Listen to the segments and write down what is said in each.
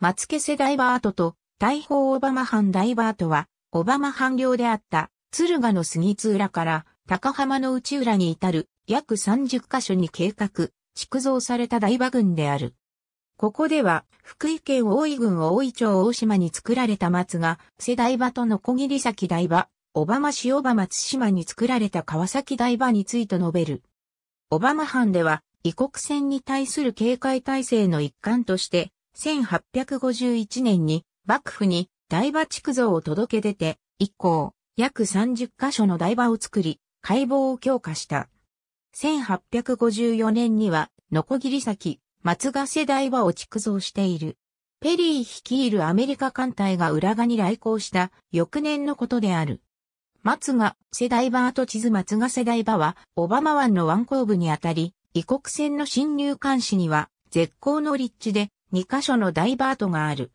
松家世ダイバートと大砲オバマ藩ダイバートは、オバマ藩領であった鶴ヶの杉津浦から高浜の内浦に至る約30カ所に計画、築造された大馬群である。ここでは、福井県大井郡大井町大島に作られた松が、世代場との小切崎台場、バマ市バマ松島に作られた川崎台場について述べる。オバマ藩では、異国船に対する警戒体制の一環として、1851年に幕府に台場築造を届け出て、以降、約30カ所の台場を作り、解剖を強化した。1854年には、ノコギリ先、松ヶ瀬台場を築造している。ペリー率いるアメリカ艦隊が浦賀に来航した翌年のことである。松ヶ瀬台場跡地図松ヶ瀬台場は、オバマ湾の湾口部にあたり、異国船の侵入監視には、絶好の立地で、2カ所のダイバートがある。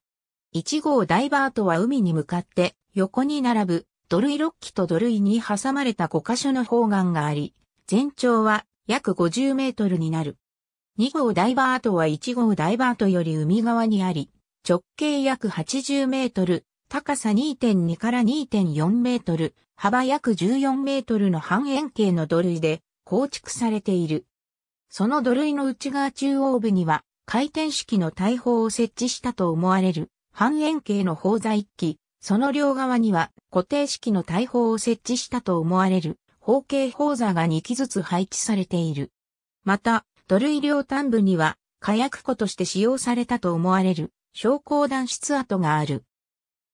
1号ダイバートは海に向かって横に並ぶ土塁6基と土塁に挟まれた5カ所の方眼があり、全長は約50メートルになる。2号ダイバートは1号ダイバートより海側にあり、直径約80メートル、高さ2.2から2.4メートル、幅約14メートルの半円形の土塁で構築されている。その土塁の内側中央部には回転式の大砲を設置したと思われる半円形の砲座1機、その両側には固定式の大砲を設置したと思われる方形砲座が2機ずつ配置されている。また、土塁両端部には火薬庫として使用されたと思われる昇降弾室跡がある。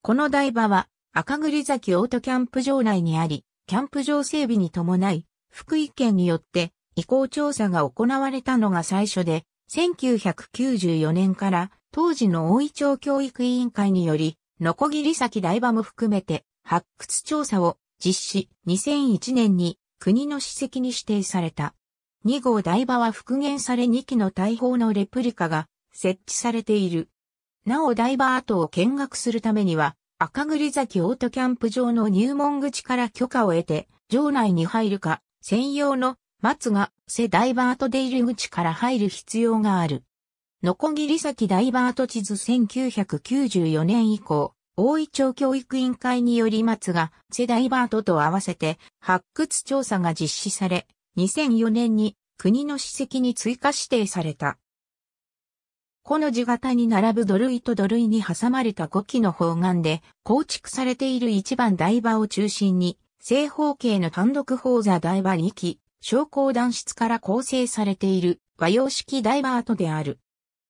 この台場は赤栗崎オートキャンプ場内にあり、キャンプ場整備に伴い、福井県によって移行調査が行われたのが最初で、1994年から当時の大井町教育委員会により、のこぎり先台場も含めて発掘調査を実施2001年に国の史跡に指定された。2号台場は復元され2機の大砲のレプリカが設置されている。なお台場跡を見学するためには赤栗崎オートキャンプ場の入門口から許可を得て場内に入るか専用の松が瀬ダイバート出入り口から入る必要がある。のこぎり先ダイバート地図1994年以降、大井町教育委員会により松が瀬ダイバートと合わせて発掘調査が実施され、2004年に国の史跡に追加指定された。この字型に並ぶ土塁と土塁に挟まれた5基の方眼で構築されている一番台場を中心に、正方形の単独砲座台場2基、昇降断室から構成されている和洋式ダイバートである。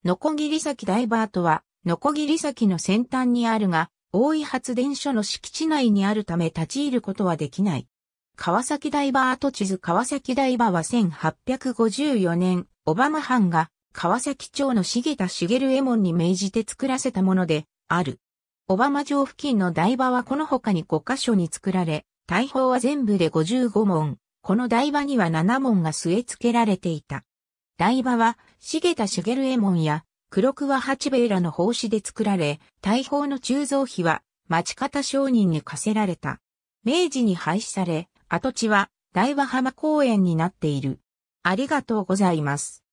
ノコギリ崎ダイバートは、ノコギリ崎の先端にあるが、大井発電所の敷地内にあるため立ち入ることはできない。川崎ダイバート地図川崎ダイバーは1854年、オバマ藩が川崎町の茂田茂右衛門に命じて作らせたもので、ある。オバマ城付近のダイバはこの他に5カ所に作られ、大砲は全部で55門、この台場には七門が据え付けられていた。台場は、茂田茂右衛門や、黒桑八兵衛らの奉仕で作られ、大砲の鋳造費は、町方商人に課せられた。明治に廃止され、跡地は、台場浜公園になっている。ありがとうございます。